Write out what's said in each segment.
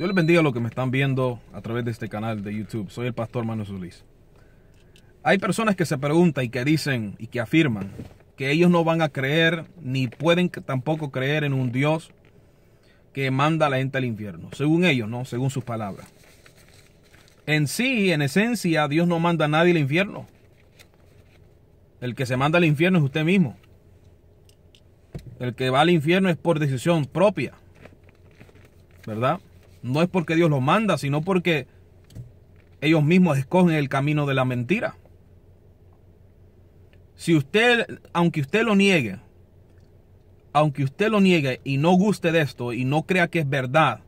Dios les bendiga a los que me están viendo a través de este canal de YouTube. Soy el pastor Manuel Solís. Hay personas que se preguntan y que dicen y que afirman que ellos no van a creer ni pueden tampoco creer en un Dios que manda a la gente al infierno, según ellos, ¿no? Según sus palabras. En sí, en esencia, Dios no manda a nadie al infierno. El que se manda al infierno es usted mismo. El que va al infierno es por decisión propia. ¿Verdad? no es porque Dios lo manda, sino porque ellos mismos escogen el camino de la mentira. Si usted, aunque usted lo niegue, aunque usted lo niegue y no guste de esto y no crea que es verdad,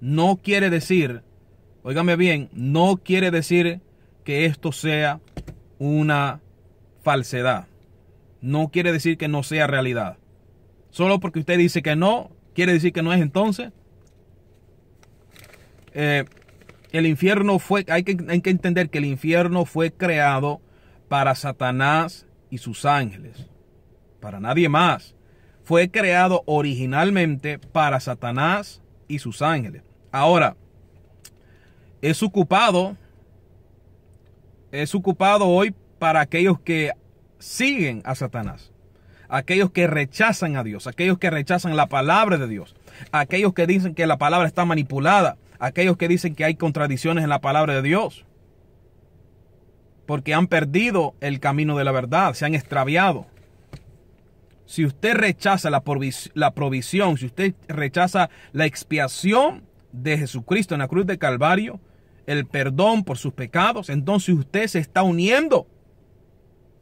no quiere decir, óigame bien, no quiere decir que esto sea una falsedad. No quiere decir que no sea realidad. Solo porque usted dice que no, quiere decir que no es entonces. Eh, el infierno fue, hay que, hay que entender que el infierno fue creado para Satanás y sus ángeles, para nadie más. Fue creado originalmente para Satanás y sus ángeles. Ahora, es ocupado, es ocupado hoy para aquellos que siguen a Satanás, aquellos que rechazan a Dios, aquellos que rechazan la palabra de Dios, aquellos que dicen que la palabra está manipulada, aquellos que dicen que hay contradicciones en la palabra de Dios. Porque han perdido el camino de la verdad, se han extraviado. Si usted rechaza la, provisión, si usted rechaza la expiación de Jesucristo en la cruz de Calvario, el perdón por sus pecados, entonces usted se está uniendo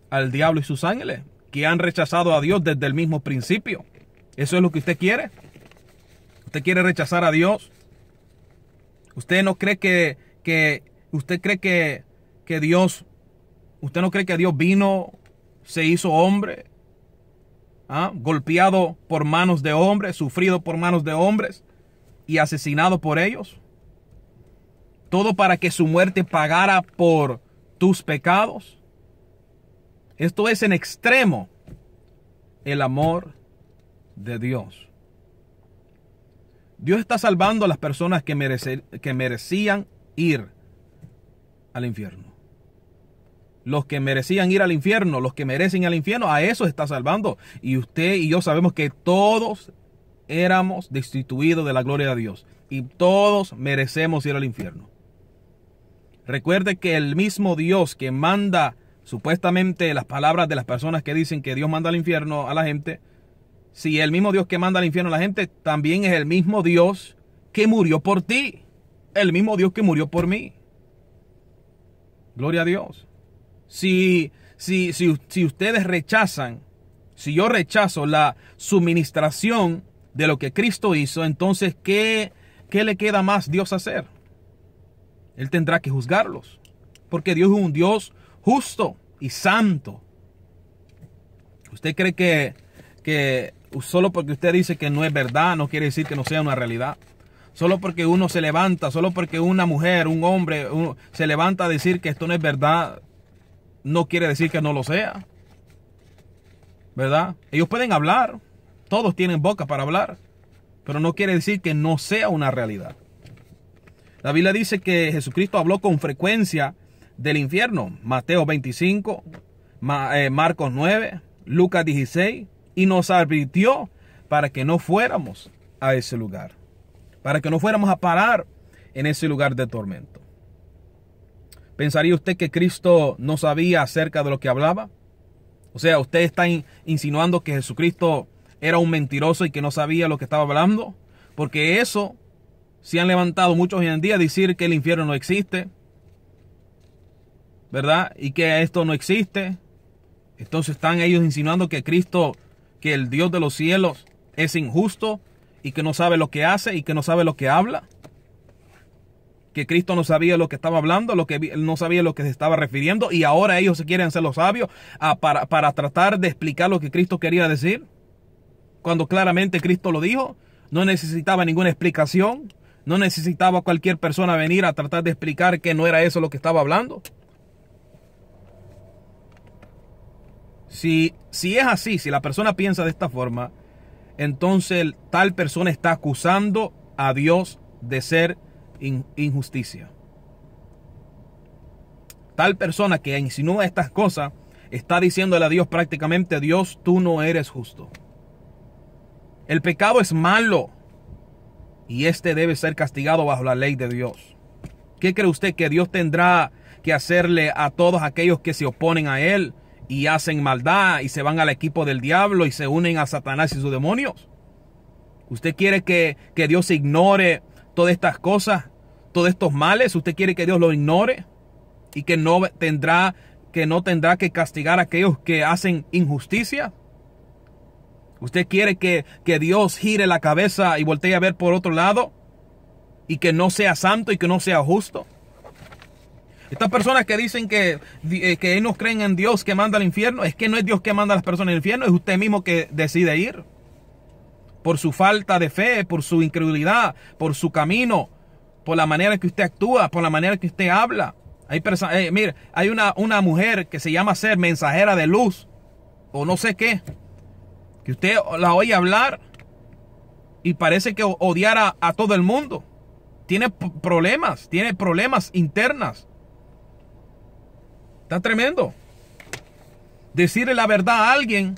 al diablo y sus ángeles, que han rechazado a Dios desde el mismo principio. ¿Eso es lo que usted quiere? ¿Usted quiere rechazar a Dios? Usted no cree que, usted cree que, Dios, usted no cree que Dios vino, se hizo hombre, ah, golpeado por manos de hombres, sufrido por manos de hombres y asesinado por ellos. Todo para que su muerte pagara por tus pecados. Esto es en extremo el amor de Dios. Dios está salvando a las personas que, merecían ir al infierno. Los que merecían ir al infierno, los que merecen ir al infierno, a eso está salvando. Y usted y yo sabemos que todos éramos destituidos de la gloria de Dios. Y todos merecemos ir al infierno. Recuerde que el mismo Dios que manda supuestamente las palabras de las personas que dicen que Dios manda al infierno a la gente, si el mismo Dios que manda al infierno a la gente también es el mismo Dios que murió por ti? El mismo Dios que murió por mí. Gloria a Dios. Si, si ustedes rechazan, si yo rechazo la suministración de lo que Cristo hizo, entonces, ¿qué, le queda más Dios hacer? Él tendrá que juzgarlos. Porque Dios es un Dios justo y santo. ¿Usted cree que, que Solo porque usted dice que no es verdad, no quiere decir que no sea una realidad. Solo porque uno se levanta, solo porque una mujer, un hombre, se levanta a decir que esto no es verdad, no quiere decir que no lo sea. ¿Verdad? Ellos pueden hablar, todos tienen boca para hablar, pero no quiere decir que no sea una realidad. La Biblia dice que Jesucristo habló con frecuencia del infierno. Mateo 25, eh, Marcos 9, Lucas 16, y nos advirtió para que no fuéramos a ese lugar, para que no fuéramos a parar en ese lugar de tormento. ¿Pensaría usted que Cristo no sabía acerca de lo que hablaba? O sea, usted está insinuando que Jesucristo era un mentiroso y que no sabía lo que estaba hablando, porque eso se han levantado muchos hoy en día decir que el infierno no existe, ¿verdad? Y que esto no existe. Entonces están ellos insinuando que Cristo que el Dios de los cielos es injusto y que no sabe lo que hace y que no sabe lo que habla? Que Cristo no sabía lo que estaba hablando, lo que no sabía lo que se estaba refiriendo y ahora ellos se quieren ser los sabios ah, para, para tratar de explicar lo que Cristo quería decir. Cuando claramente Cristo lo dijo, no necesitaba ninguna explicación, no necesitaba cualquier persona venir a tratar de explicar que no era eso lo que estaba hablando. Si, si es así, si la persona piensa de esta forma, entonces tal persona está acusando a Dios de ser injusticia. Tal persona que insinúa estas cosas está diciéndole a Dios prácticamente, Dios, tú no eres justo. El pecado es malo y este debe ser castigado bajo la ley de Dios. ¿Qué cree usted que Dios tendrá que hacerle a todos aquellos que se oponen a Él? y hacen maldad y se van al equipo del diablo y se unen a Satanás y sus demonios. ¿Usted quiere que, Dios ignore todas estas cosas, todos estos males? ¿Usted quiere que Dios los ignore? Y que no tendrá que no tendrá que castigar a aquellos que hacen injusticia? ¿Usted quiere que, que, Dios gire la cabeza y voltee a ver por otro lado? Y que no sea santo y que no sea justo. Estas personas que dicen que, eh, que ellos creen en Dios que manda al infierno, es que no es Dios que manda a las personas al infierno, es usted mismo que decide ir. Por su falta de fe, por su incredulidad, por su camino, por la manera que usted actúa, por la manera que usted habla. Hay eh, mire, hay una, una mujer que se llama ser mensajera de luz, o no sé qué, que usted la oye hablar y parece que odiara a todo el mundo. Tiene problemas, tiene problemas internas Está tremendo. Decirle la verdad a alguien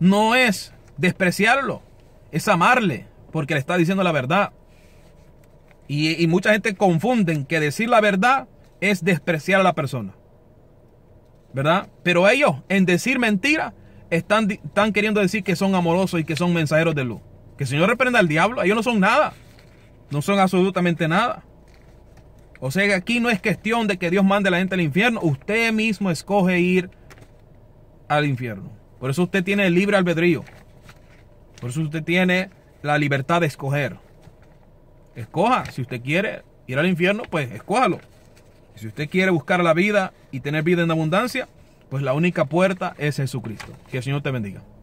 no es despreciarlo, es amarle, porque le está diciendo la verdad. Y, mucha gente confunden que decir la verdad es despreciar a la persona. ¿Verdad? Pero ellos, en decir mentira, están, están queriendo decir que son amorosos y que son mensajeros de luz. Que el Señor reprenda al diablo, ellos no son nada. No son absolutamente nada. O sea aquí no es cuestión de que Dios mande a la gente al infierno. Usted mismo escoge ir al infierno. Por eso usted tiene el libre albedrío. Por eso usted tiene la libertad de escoger. Escoja. Si usted quiere ir al infierno, pues escójalo. Si usted quiere buscar la vida y tener vida en abundancia, pues la única puerta es Jesucristo. Que el Señor te bendiga.